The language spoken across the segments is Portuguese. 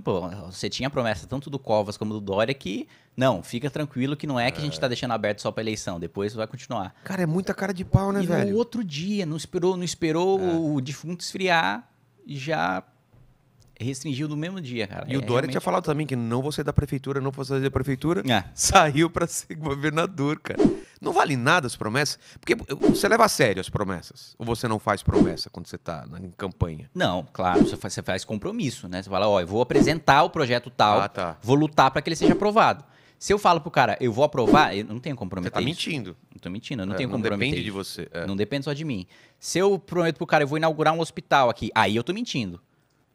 Pô, você tinha a promessa tanto do Covas como do Dória que, não, fica tranquilo que não é que a gente é. tá deixando aberto só pra eleição, depois vai continuar. Cara, é muita cara de pau, né, e velho? no outro dia, não esperou, não esperou É. o defunto esfriar, já restringiu no mesmo dia, cara. E o é, Dória tinha falado também que não vou sair da prefeitura, não vou sair da prefeitura. É. Saiu pra ser governador, cara. Não vale nada as promessas? Porque eh, você leva a sério as promessas. Ou você não faz promessa quando você está em campanha? Não, claro. Você faz, você faz compromisso, né? Você fala, ó, eu vou apresentar o projeto tal, ah, tá. vou lutar para que ele seja aprovado. Se eu falo pro cara, eu vou aprovar, eu não tenho compromisso. Você tá mentindo. Isso. Não tô mentindo, eu não é, tenho comprometimento. Não depende de você. É. Não depende só de mim. Se eu prometo pro cara, eu vou inaugurar um hospital aqui, aí eu tô mentindo.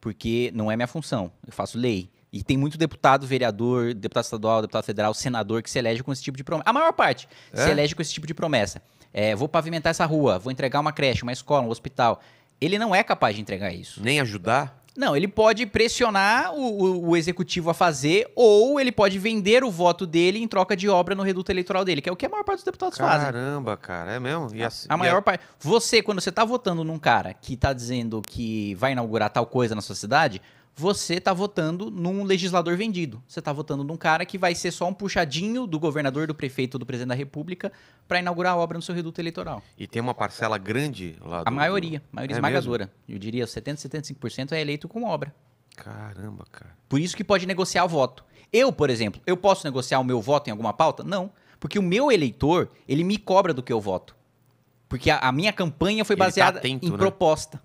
Porque não é minha função. Eu faço lei. E tem muito deputado, vereador, deputado estadual, deputado federal, senador que se elege com esse tipo de promessa. A maior parte é? se elege com esse tipo de promessa. É, vou pavimentar essa rua, vou entregar uma creche, uma escola, um hospital. Ele não é capaz de entregar isso. Nem ajudar? Não, ele pode pressionar o, o, o, executivo a fazer, ou ele pode vender o voto dele em troca de obra no reduto eleitoral dele, que é o que a maior parte dos deputados Caramba, fazem. Caramba, cara, é mesmo? E a, assim, a maior a... parte. Você, quando você está votando num cara que está dizendo que vai inaugurar tal coisa na sua cidade, você está votando num legislador vendido. Você está votando num cara que vai ser só um puxadinho do governador, do prefeito, do presidente da República para inaugurar a obra no seu reduto eleitoral. E tem uma parcela grande lá do... A maioria, a maioria é esmagadora. Mesmo? Eu diria 70, 75% é eleito com obra. Caramba, cara. Por isso que pode negociar o voto. Eu, por exemplo, eu posso negociar o meu voto em alguma pauta? Não, porque o meu eleitor, ele me cobra do que eu voto. Porque a, a minha campanha foi tá baseada tá atento, em né? proposta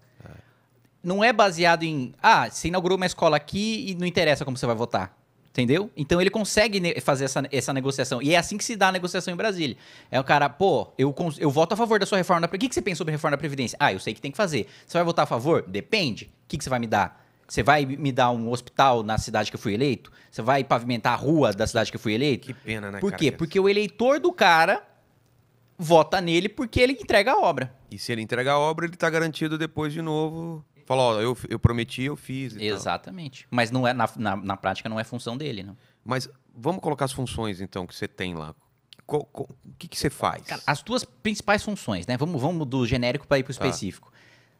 não é baseado em, ah, você inaugurou uma escola aqui e não interessa como você vai votar. Entendeu? Então ele consegue fazer essa, essa negociação. E é assim que se dá a negociação em Brasília. É o cara, pô, eu, eu voto a favor da sua reforma da Previdência. O que, que você pensa sobre a reforma da Previdência? Ah, eu sei que tem que fazer. Você vai votar a favor? Depende. O que, que você vai me dar? Você vai me dar um hospital na cidade que eu fui eleito? Você vai pavimentar a rua da cidade que eu fui eleito? Que pena, né? Por quê? Cara? Porque o eleitor do cara vota nele porque ele entrega a obra. E se ele entrega a obra, ele está garantido depois de novo Falou, ó, eu, eu prometi, eu fiz. E Exatamente. Mas não é na, na, na prática não é função dele, não. Né? Mas vamos colocar as funções, então, que você tem lá. O que, que você faz? Cara, as tuas principais funções, né? Vamos, vamos do genérico para ir para o Tá. específico.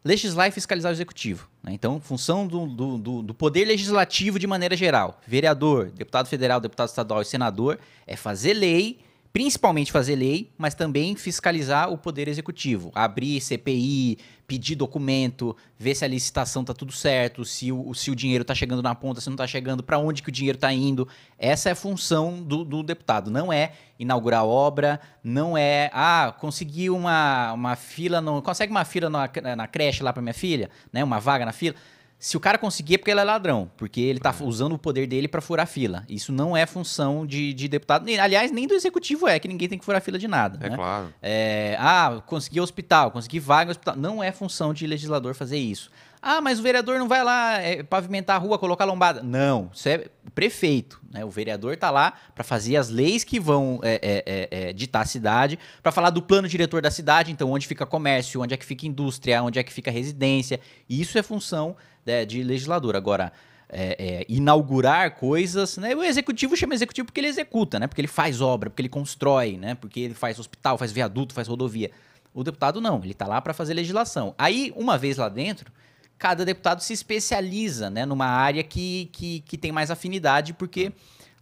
Legislar e fiscalizar o executivo. né? Então, função do, do, do- do poder legislativo de maneira geral, vereador, deputado federal, deputado estadual e senador, é fazer lei principalmente fazer lei, mas também fiscalizar o poder executivo, abrir CPI, pedir documento, ver se a licitação tá tudo certo, se o, se o dinheiro tá chegando na ponta, se não tá chegando, para onde que o dinheiro tá indo. Essa é a função do, do deputado, não é inaugurar obra, não é, ah, consegui uma, uma fila, não consegue uma fila na, na creche lá para minha filha, né, uma vaga na fila. Se o cara conseguir, é porque ele é ladrão, porque ele está é. usando o poder dele para furar fila. Isso não é função de, de deputado, nem, aliás, nem do executivo é, que ninguém tem que furar fila de nada. É né? claro. É, ah, consegui hospital, consegui vaga no hospital. Não é função de legislador fazer isso. Ah, mas o vereador não vai lá é, pavimentar a rua, colocar lombada. Não, isso é prefeito. Né? O vereador está lá para fazer as leis que vão é, é, é, é ditar a cidade, para falar do plano diretor da cidade, então onde fica comércio, onde é que fica indústria, onde é que fica residência. Isso é função né, de legislador. Agora, é, é, inaugurar coisas, né? O executivo chama executivo porque ele executa, né? Porque ele faz obra, porque ele constrói, né? Porque ele faz hospital, faz viaduto, faz rodovia. O deputado não, ele está lá para fazer legislação. Aí, uma vez lá dentro, cada deputado se especializa né, numa área que, que, que tem mais afinidade, porque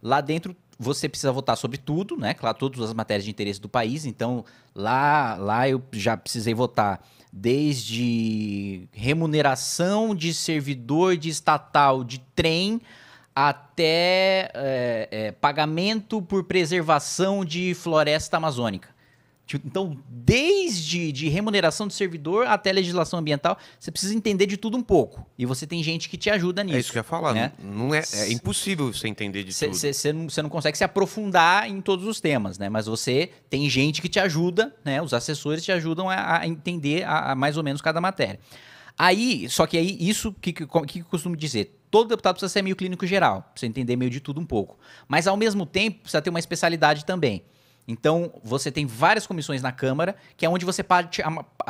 lá dentro você precisa votar sobre tudo, né? Claro, todas as matérias de interesse do país. Então, lá, lá eu já precisei votar desde remuneração de servidor de estatal de trem até é, é, pagamento por preservação de floresta amazônica. Tipo, então, desde de remuneração do servidor até legislação ambiental, você precisa entender de tudo um pouco. E você tem gente que te ajuda nisso. É isso que eu ia falar. Né? Não é, é impossível você entender de cê, tudo. Você não, não, consegue se aprofundar em todos os temas, né? Mas você tem gente que te ajuda, né? Os assessores te ajudam a, a entender a, a mais ou menos cada matéria. Aí, só que aí, isso que, que, que costumo dizer? Todo deputado precisa ser meio clínico geral, precisa entender meio de tudo um pouco. Mas, ao mesmo tempo, precisa ter uma especialidade também. Então, você tem várias comissões na Câmara, que é onde você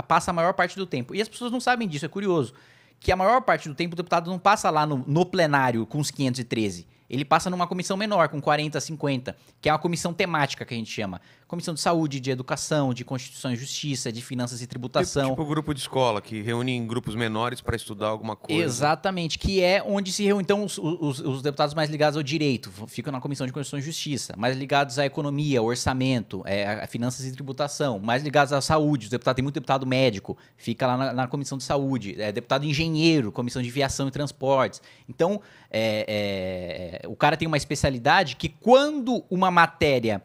passa a maior parte do tempo. E as pessoas não sabem disso, é curioso. Que a maior parte do tempo o deputado não passa lá no, no plenário com os 513. Ele passa numa comissão menor, com 40, 50, que é uma comissão temática que a gente chama. Comissão de Saúde, de Educação, de Constituição e Justiça, de Finanças e Tributação. Tipo, tipo grupo de escola, que reúne em grupos menores para estudar alguma coisa. Exatamente, que é onde se reúne. Então, os, os, os, deputados mais ligados ao direito ficam na Comissão de Constituição e Justiça, mais ligados à economia, orçamento, é, finanças e tributação, mais ligados à saúde. o deputado tem muito deputado médico, fica lá na, na Comissão de Saúde, é, deputado engenheiro, Comissão de Viação e Transportes. Então, é, é o cara tem uma especialidade que quando uma matéria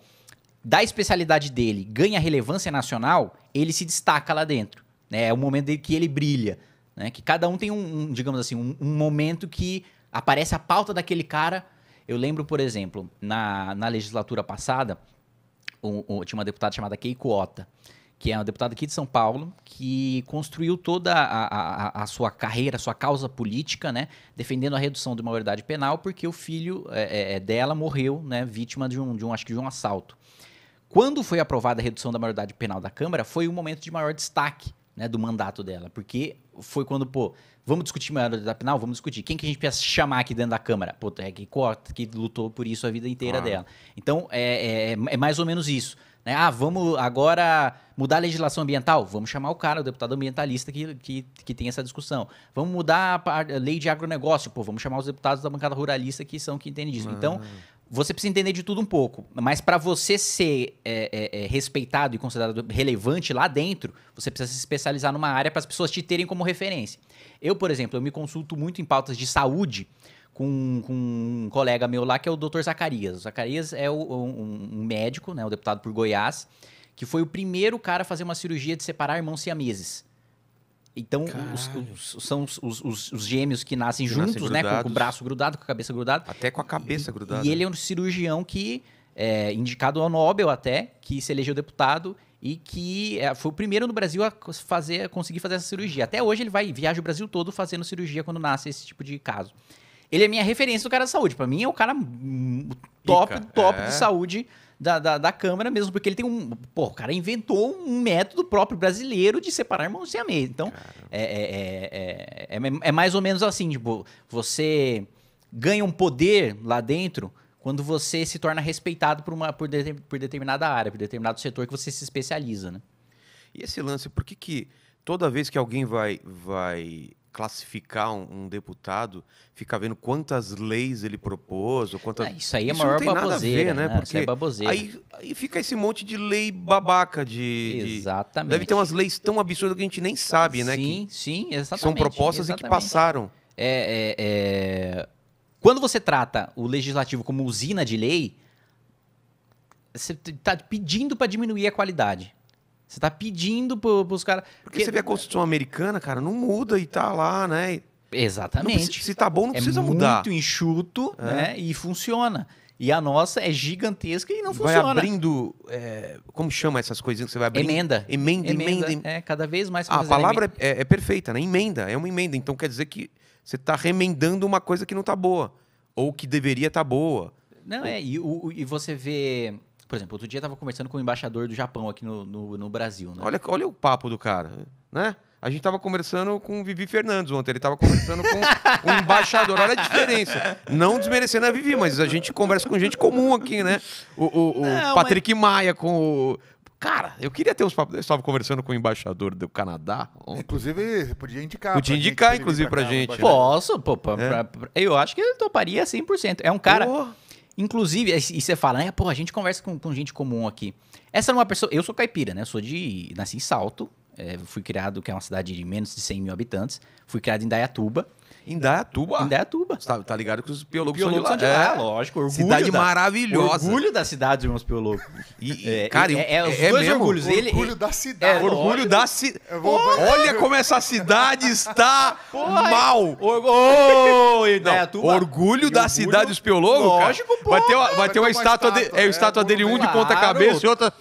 da especialidade dele ganha relevância nacional, ele se destaca lá dentro. Né? É o momento em que ele brilha. Né? Que cada um tem um, um digamos assim, um, um, momento que aparece a pauta daquele cara. Eu lembro, por exemplo, na, na legislatura passada, um, tinha uma deputada chamada Keiko Ota, que é uma deputada aqui de São Paulo, que construiu toda a, a, a sua carreira, a sua causa política, né? defendendo a redução de maioridade penal, porque o filho é, é, é, dela morreu, né? vítima de um, de um, acho que de um assalto. Quando foi aprovada a redução da maioridade penal da Câmara, foi o um momento de maior destaque né, do mandato dela, porque foi quando, pô, vamos discutir maioridade penal? Vamos discutir. Quem que a gente precisa chamar aqui dentro da Câmara? Pô, é que, que lutou por isso a vida inteira dela. Então, é, é, é, é mais ou menos isso. Né? Ah, vamos agora mudar a legislação ambiental? Vamos chamar o cara, o deputado ambientalista que, que, que tem essa discussão. Vamos mudar a lei de agronegócio? Pô, vamos chamar os deputados da bancada ruralista que são que entendem disso. Então, ah. Então, você precisa entender de tudo um pouco, mas para você ser é, é, é, respeitado e considerado relevante lá dentro, você precisa se especializar numa área para as pessoas te terem como referência. Eu, por exemplo, eu me consulto muito em pautas de saúde com, com um colega meu lá que é o Dr. Zacarias. O Zacarias é o, um, um, médico, né, o deputado por Goiás, que foi o primeiro cara a fazer uma cirurgia de separar irmãos siameses. Então, os, os, são os, os, gêmeos que nascem que juntos, nascem né? Com, com, o braço grudado, com a cabeça grudada. Até com a cabeça grudada. E ele é um cirurgião que, é, indicado ao Nobel até, que se elegeu deputado e que é, foi o primeiro no Brasil a fazer, conseguir fazer essa cirurgia. Até hoje ele vai viaja o Brasil todo fazendo cirurgia quando nasce esse tipo de caso. Ele é minha referência do cara da saúde. Para mim é o cara top, Ica, top é. de saúde da, da, da, Câmara mesmo, porque ele tem um. Pô, o cara inventou um método próprio brasileiro de separar irmãos e amei. Então, é, é é, é, é, é mais ou menos assim, tipo, você ganha um poder lá dentro quando você se torna respeitado por, uma, por, de, por, determinada área, por determinado setor que você se especializa, né? E esse lance, por que, que toda vez que alguém vai, vai classificar um, um, deputado, ficar vendo quantas leis ele propôs, ou quantas... Ah, isso aí é isso maior baboseira, ver, né? né? É Porque é baboseira. Aí, aí, fica esse monte de lei babaca de... Exatamente. De... Deve ter umas leis tão absurdas que a gente nem sabe, né? Sim, que, sim, exatamente. são propostas exatamente. e que passaram. É, é, é... Quando você trata o legislativo como usina de lei, você está pedindo para diminuir a qualidade. Você tá pedindo pro, pros caras. Porque, você vê a Constituição americana, cara, não muda e tá lá, né? Exatamente. Precisa, se tá bom, não é precisa mudar. É muito enxuto, é. né? E funciona. E a nossa é gigantesca e não vai funciona. Vai abrindo. É, como chama essas coisinhas que você vai abrindo? Emenda. Emenda, emenda. emenda. É, cada vez mais. Ah, a palavra é, é, é, perfeita, né? Emenda. É uma emenda. Então quer dizer que você está remendando uma coisa que não está boa. Ou que deveria estar tá boa. Não, ou... é. E, o, e você vê por exemplo, outro dia eu tava conversando com o embaixador do Japão aqui no, no, no Brasil, né? Olha, olha o papo do cara, né? A gente tava conversando com o Vivi Fernandes ontem, ele tava conversando com o embaixador. Olha a diferença. Não desmerecendo a Vivi, mas a gente conversa com gente comum aqui, né? O, o, o Patrick mas... Maia com o. Cara, eu queria ter uns papos. Eu estava conversando com o embaixador do Canadá. Ontem. Inclusive, podia indicar. Podia indicar, gente, inclusive, pra, pra gente. Né? Posso, pô. É. Pra, é. pra, eu acho que ele toparia 100%. É um cara. Oh Inclusive, e você fala, né? Pô, a gente conversa com, com gente comum aqui. Essa não é uma pessoa. Eu sou caipira, né? Eu sou de. Nasci em Salto. É, fui criado, que é uma cidade de menos de 100 mil habitantes. Fui criado em Dayatuba. Indaiatuba. Indaiatuba. Tá, tá ligado que os piologos, são de lá. São de lá é. lógico. Orgulho cidade da, maravilhosa. Orgulho da cidade irmãos meus piologos. E, é, é cara, é, é, os é dois mesmo. orgulhos. É, orgulho da cidade. orgulho da cidade. Olha como essa cidade está mal. Orgulho da cidade dos piologos, Lógico, pô. Vai ter, uma, vai ter uma, estátua, de, é, é, estátua dele, um de ponta cabeça e outra...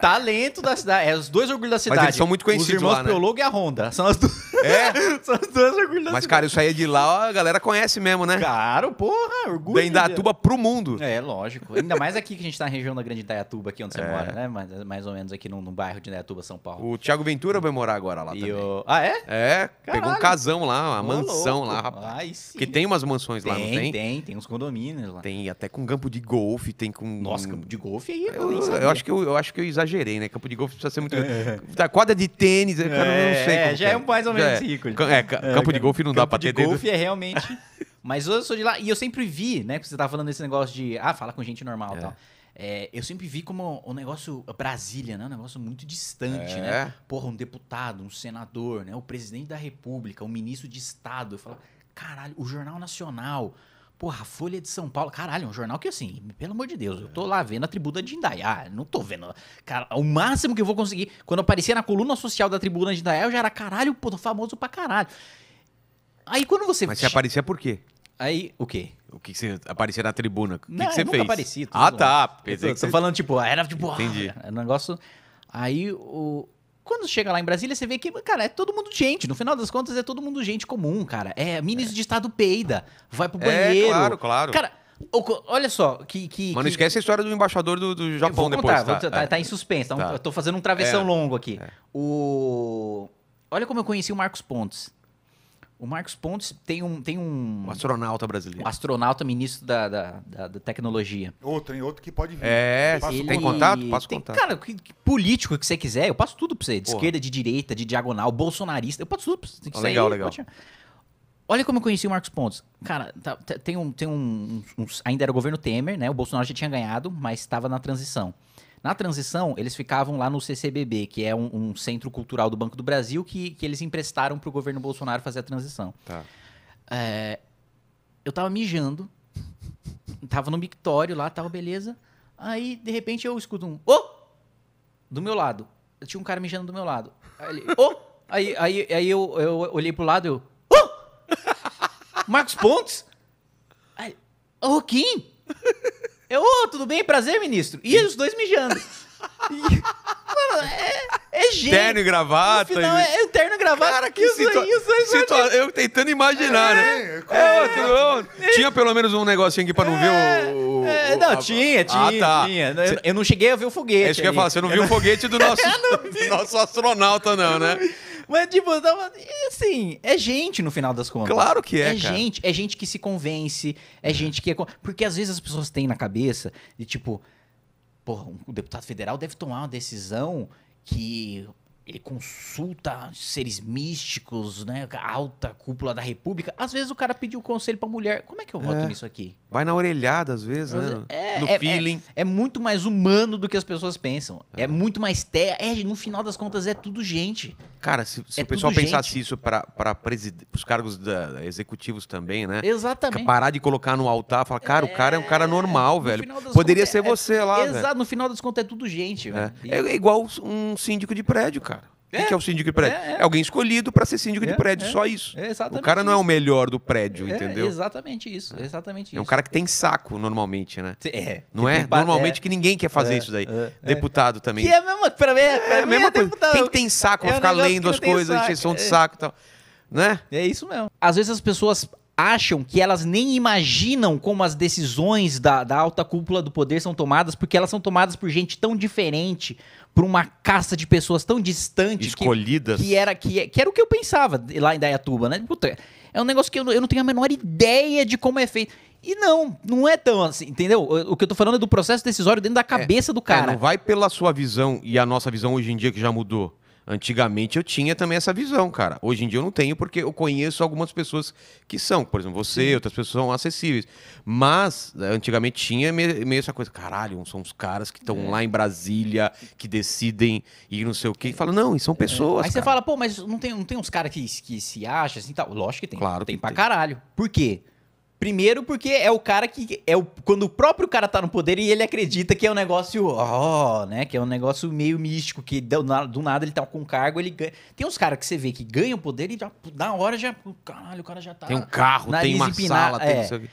Talento da cidade. É os dois orgulhos da cidade. Mas eles são muito conhecidos Os irmãos lá, né? Piologo e a Honda. São as duas... É? São as duas orgulho Mas, cara, isso aí é de lá, ó, a galera conhece mesmo, né? Claro, porra, orgulho. Da Atuba pro mundo. É, lógico. Ainda mais aqui que a gente tá na região da Grande Indaiatuba, aqui onde você É. mora, né? Mais, mais ou menos aqui no, no bairro de Indaiatuba, São Paulo. O Thiago Ventura vai morar agora lá e também. o... Ah, é? É, pegou um casão lá, uma Ô, mansão louco. lá, rapaz. Ai, sim. Porque tem umas mansões lá, não tem? tem? Tem, tem uns condomínios lá. Tem até com campo de golfe, tem com. Nossa, campo de golfe aí, é eu, nem eu né? acho que eu, eu acho que eu exagerei, né? Campo de golfe precisa ser muito. grande. Da tá, quadra de tênis, eu não é, sei. É, já é um mais ou menos é, é, é, campo de golfe não dá pra ter dedo. golfe é realmente... Mas eu sou de lá e eu sempre vi, né? Que você tava falando desse negócio de, ah, fala com gente normal e é. tal. É, eu sempre vi como o um negócio Brasília, né? Um negócio muito distante, é. né? Porra, um deputado, um senador, né? O presidente da república, o um ministro de estado. Eu falo, caralho, o Jornal Nacional, Porra, Folha de São Paulo. Caralho, é um jornal que assim, pelo amor de Deus, eu tô lá vendo a tribuna de Indaiá. Ah, não tô vendo. Cara, o máximo que eu vou conseguir. Quando aparecia na coluna social da tribuna de Indaiá, eu já era caralho, pô, famoso pra caralho. Aí quando você. Mas você aparecia por quê? Aí, o quê? O que, que você aparecia na tribuna? O que, não, que você nunca fez? Apareci, ah, tá. Pensei tô, tô você... falando, tipo, era tipo. Entendi. Ah, era é um negócio. Aí o, quando chega lá em Brasília, você vê que, cara, é todo mundo gente. No final das contas, é todo mundo gente comum, cara. É ministro é. de Estado peida, vai pro é, banheiro. É, claro, claro. Cara, Olha só, que. que Mas não que... esquece a história do embaixador do, do Japão vou depois. tá? Vou, tá, é. tá, em suspense. Tá, tá. Eu tô fazendo um travessão é. longo aqui. É. O. Olha como eu conheci o Marcos Pontes. O Marcos Pontes tem um. Tem um, um astronauta brasileiro. Um astronauta ministro da, da, da, da tecnologia. Outro, tem outro que pode vir. É, passo ele... tem contato? Passo tem, contato. Cara, que, que político que você quiser, eu passo tudo pra você. De Porra. esquerda, de direita, de diagonal, bolsonarista. Eu passo tudo pra você. legal, aí, legal. Olha como eu conheci o Marcos Pontes. Cara, tá, tá tem um. Tem um, um, ainda era o governo Temer, né? O Bolsonaro já tinha ganhado, mas estava na transição. Na transição, eles ficavam lá no CCBB, que é um, um centro cultural do Banco do Brasil, que, que eles emprestaram para o governo Bolsonaro fazer a transição. Tá. É, eu tava mijando, tava no mictório lá, tava beleza. Aí, de repente, eu escuto um Oh! Do meu lado. Eu tinha um cara mijando do meu lado. Aí ele, oh! Aí, aí, aí eu, eu olhei pro lado e eu, oh! Marcos Pontes? Aí, oh, Kim! Eu, oh, tudo bem? Prazer, ministro. E os dois mijando. Mano, é, é gênio. Terno e gravata. No final, e... é, é terno e gravata. Cara, que situa... situa... Eu tentando imaginar, né? É, é, é. é, tinha pelo menos um negocinho aqui pra não ver o... o... não, tinha, tinha, ah, tá. tinha. Eu, eu não cheguei a ver o foguete. É isso que eu ia falar, você não viu o foguete do nosso, do nosso astronauta, não, né? Mas, tipo, assim, é gente no final das contas. Claro que é. É cara. gente, é gente que se convence, é, é. gente que é. Porque às vezes as pessoas têm na cabeça de tipo, porra, um, o deputado federal deve tomar uma decisão que ele consulta seres místicos, né? A alta cúpula da república. Às vezes o cara pediu conselho pra mulher. Como é que eu voto é. nisso aqui? Vai na orelhada, às vezes, às né? É, no é, é feeling. É, é, muito mais humano do que as pessoas pensam. É, é, muito mais terra. É, no final das contas, é tudo gente. Cara, se, se é o pessoal pensasse gente. isso para os cargos da, da, executivos também, né? Exatamente. Parar de colocar no altar falar, cara, o cara é um cara normal, velho. Poderia ser você lá. Exato, no final das contas é tudo gente, velho. é igual um síndico de prédio, cara. É. O que é o é. síndico de prédio? É, é. é alguém escolhido para ser síndico de é, prédio, só isso. o cara não é o melhor do prédio, entendeu? exatamente isso, exatamente isso. É um cara que tem saco, normalmente, né? É. Não é? Normalmente que ninguém quer fazer isso daí. Deputado também. Que é a mesma, pra mim, é, a mesma coisa. Deputado. Quem tem saco pra ficar lendo as coisas, encheção de saco e tal. Né? É isso mesmo. Às vezes as pessoas acham que elas nem imaginam como as decisões da, da alta cúpula do poder são tomadas, porque elas são tomadas por gente tão diferente, para uma caça de pessoas tão distantes. Escolhidas. Que, que, era, que, é, que era o que eu pensava lá em Dayatuba, né? Puta, é um negócio que eu, eu não tenho a menor ideia de como é feito. E não, não é tão assim, entendeu? O que eu tô falando é do processo decisório dentro da é, cabeça é, do cara. É, não vai pela sua visão e a nossa visão hoje em dia que já mudou. Antigamente eu tinha também essa visão, cara. Hoje em dia eu não tenho, porque eu conheço algumas pessoas que são. Por exemplo, você, Sim. outras pessoas são acessíveis. Mas, eh, antigamente tinha meio essa coisa. Caralho, são os caras que estão é. lá em Brasília, que decidem ir não sei o quê. E fala, não, e são é. pessoas. É. Aí cara. você fala, pô, mas não tem, não tem uns caras que, que se acham assim tal? Lógico que tem. Claro tem que pra tem. caralho. Por quê? Primeiro porque é o cara que é o quando o próprio cara tá no poder e ele acredita que é um negócio, ó, oh, né, que é um negócio meio místico que do, do nada ele tá com cargo, ele ganha. Tem uns caras que você vê que ganham poder e já, na hora já, caralho, o cara já tá Tem um carro, tem uma sala, é, tem isso aqui.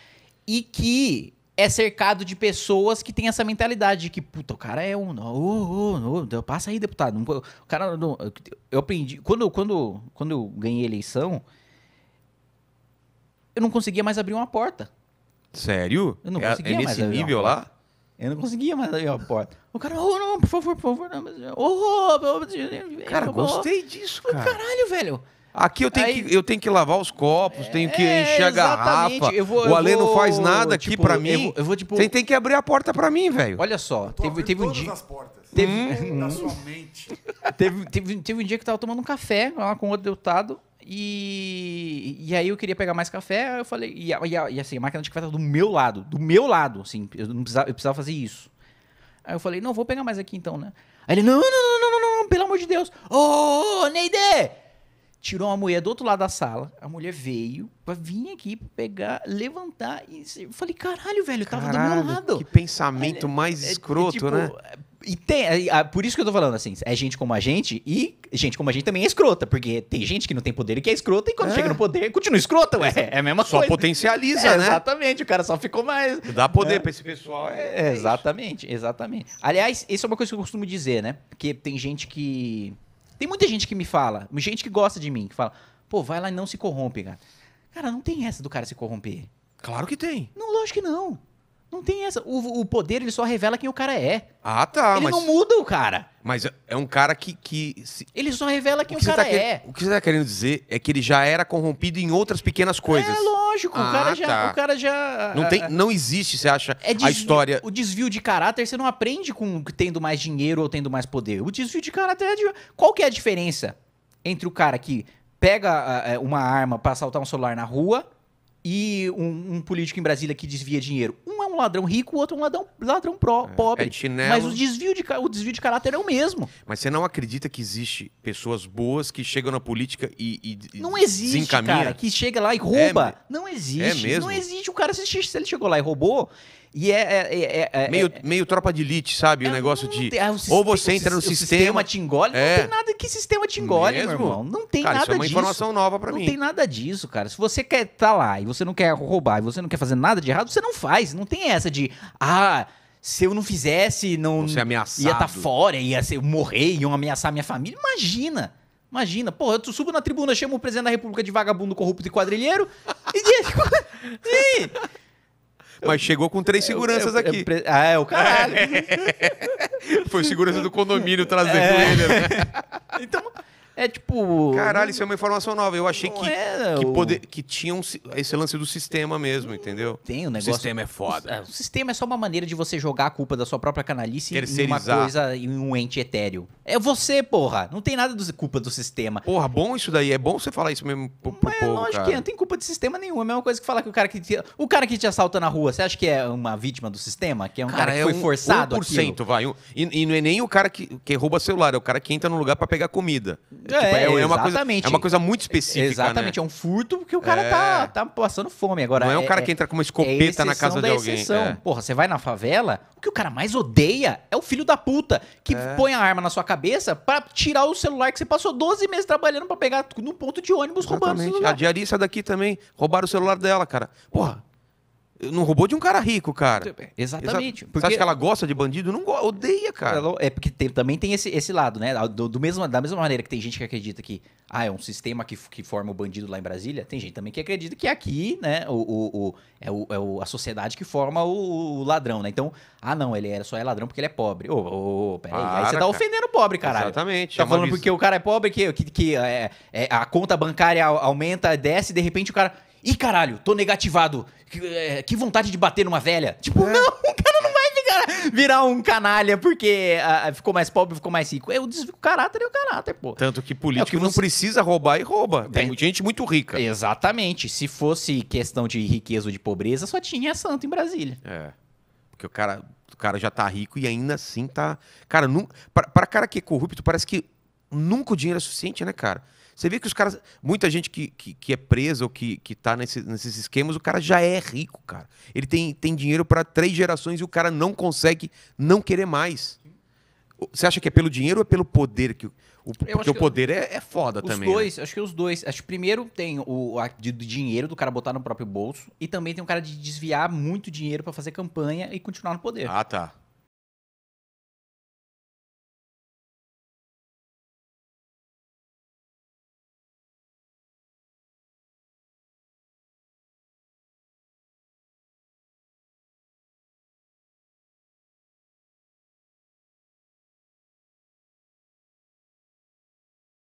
E que é cercado de pessoas que tem essa mentalidade de que, puta, o cara é um. Oh, oh, oh, passa aí, deputado. O cara. eu aprendi. Quando, quando, quando eu ganhei eleição, eu não conseguia mais abrir uma porta. Sério? Eu não é, é nesse mais abrir nível uma lá? Eu não conseguia mais abrir a porta. O cara, oh, não, por favor, por favor. Não. Oh, cara, gostei disso, cara. Caralho, velho. Aqui eu tenho, Aí, que, eu tenho que lavar os copos, tenho que é, encher a garrafa. Eu vou, o Ale não faz nada tipo, aqui para mim. Eu vou, eu vou, tipo, Você tem que abrir a porta para mim, velho. Olha só, teve, teve um dia. Teve, hum, na sua mente. Teve, teve, teve um dia que eu tava tomando um café lá com outro deputado. E, e aí eu queria pegar mais café, eu falei. E, e, e assim, a máquina de café tava do meu lado, do meu lado, assim, eu não precisava, eu precisava fazer isso. Aí eu falei, não, vou pegar mais aqui então, né? Aí ele, não, não, não, não, não, não, não pelo amor de Deus! Ô, oh, Neide! tirou uma mulher do outro lado da sala. A mulher veio pra vir aqui pegar, levantar. E eu falei, caralho, velho, tava do meu lado. Que pensamento é, mais é, é escroto, é, tipo, né? E tem, é, por isso que eu tô falando assim, é gente como a gente e gente como a gente também é escrota, porque tem gente que não tem poder e que é escrota, e quando é. chega no poder, continua escrota, ué. É a mesma só coisa. Só potencializa, é, né? Exatamente, o cara só ficou mais. Dá poder é. pra esse pessoal. É, exatamente, exatamente. Aliás, isso é uma coisa que eu costumo dizer, né? Porque tem gente que tem muita gente que me fala, gente que gosta de mim, que fala, pô, vai lá e não se corrompe, cara. Cara, não tem essa do cara se corromper. Claro que tem. Não, lógico que não. Não tem essa. O, o poder ele só revela quem o cara é. Ah, tá. Ele mas... não muda o cara. Mas é um cara que. que se... Ele só revela quem o, que o tá cara tá é. O que você tá querendo dizer é que ele já era corrompido em outras pequenas coisas. É lógico, ah, o, cara ah, já, tá. o cara já. Não, tem, ah, não existe, você acha, é desvio, a história. O desvio de caráter você não aprende com tendo mais dinheiro ou tendo mais poder. O desvio de caráter é de. Qual que é a diferença entre o cara que pega ah, é, uma arma para assaltar um celular na rua e um, um político em Brasília que desvia dinheiro? Um um ladrão rico, o outro é um ladrão, ladrão pró, é, pobre. É, é Mas o desvio, de, o desvio de caráter é o mesmo. Mas você não acredita que existe pessoas boas que chegam na política e, e Não existe, cara, que chega lá e rouba. É, não é existe. É mesmo? Não existe. O cara, se ele chegou lá e roubou, e é é é, é. é, é meio, meio tropa de elite, sabe? o negócio de. ou você entra no o sistema. O sistema te engole. Não tem nada que sistema te engole, Mesmo? meu irmão. Não tem cara, nada disso. é uma disso. informação nova para mim. Não tem nada disso, cara. Se você quer estar tá lá e você não quer roubar e você não quer fazer nada de errado, você não faz. Não tem essa de. Ah se eu não fizesse, não se tá ameaçado. ia estar tá fora, ia ser, morrer, iam ameaçar minha família. Imagina! Imagina, porra, eu subo na tribuna, chamo o presidente da república de vagabundo, corrupto e quadrilheiro e... e... Mas chegou com três seguranças aqui. Ah, é o caralho. Foi segurança do condomínio trazendo é. ele, né? Então, é tipo. Caralho, isso é uma informação nova. Eu achei que, é que, o... poder, que tinha um, esse lance do sistema mesmo, entendeu? Tem o um negócio. O sistema é foda. O, é, o, sistema é só uma maneira de você jogar a culpa da sua própria canalice em uma coisa, em um ente etéreo. É você, porra. Não tem nada de culpa do sistema. Porra, bom isso daí. É bom você falar isso mesmo pro, pro Mas, é, povo, lógico cara. que não tem culpa de sistema nenhuma. É a mesma coisa que falar que o cara que te, o cara que te assalta na rua, você acha que é uma vítima do sistema? Que é um cara, cara que é foi um, forçado 1%, aquilo? vai. Um, e, e não é nem o cara que, que rouba celular, é o cara que entra no lugar para pegar comida. É, é, tipo, é, é uma coisa, é uma coisa muito específica. Exatamente, né? é um furto porque o cara tá, é. tá, tá passando fome agora. Não é, um é, cara é que entra com uma é escopeta na casa de alguém. Exceção. Porra, você vai na favela, o que o cara mais odeia é o filho da puta que põe a arma na sua cabeça para tirar o celular que você passou 12 meses trabalhando para pegar num ponto de ônibus Exatamente. roubando o celular. A diarista daqui também roubaram o celular dela, cara. Porra, não roubou de um cara rico, cara. Exatamente. Exa porque... Você acha que ela gosta de bandido? Não odeia, cara. Ela, é porque tem, também tem esse, esse lado, né? Do, do, mesmo, da mesma maneira que tem gente que acredita que ah, é um sistema que, que forma o bandido lá em Brasília, tem gente também que acredita que é aqui, né, o, o, o é, o, é o, a sociedade que forma o, o, ladrão, né? Então, ah, não, ele era, é, só é ladrão porque ele é pobre. Ô, peraí. Para, aí você tá ofendendo o pobre, caralho. Exatamente. Tá é falando porque o cara é pobre, que, que, que é, é, a conta bancária aumenta, desce, e de repente o cara. Ih, caralho, tô negativado. Que, é, que vontade de bater numa velha. Tipo, é. não, o cara não vai ficar, virar um canalha porque a, ah, a, ah, ficou mais pobre, ficou mais rico. É, o, o caráter é o caráter, pô. Tanto que é político é que não precisa roubar e rouba. Tem é. gente muito rica. Exatamente. Se fosse questão de riqueza ou de pobreza, só tinha santo em Brasília. É. Porque o cara, o cara já tá rico e ainda assim tá. Cara, não... para cara que é corrupto, parece que nunca o dinheiro é suficiente, né, cara? Você vê que os caras. Muita gente que, que, que é presa ou que, que tá nesse, nesses esquemas, o cara já é rico, cara. Ele tem, tem dinheiro para três gerações e o cara não consegue não querer mais. Você acha que é pelo dinheiro ou é pelo poder que. O, porque o poder eu, é, é foda os também. Os né? dois, né? acho que os dois. Acho que primeiro tem o a, de, do dinheiro do cara botar no próprio bolso e também tem o cara de desviar muito dinheiro para fazer campanha e continuar no poder. Ah, tá.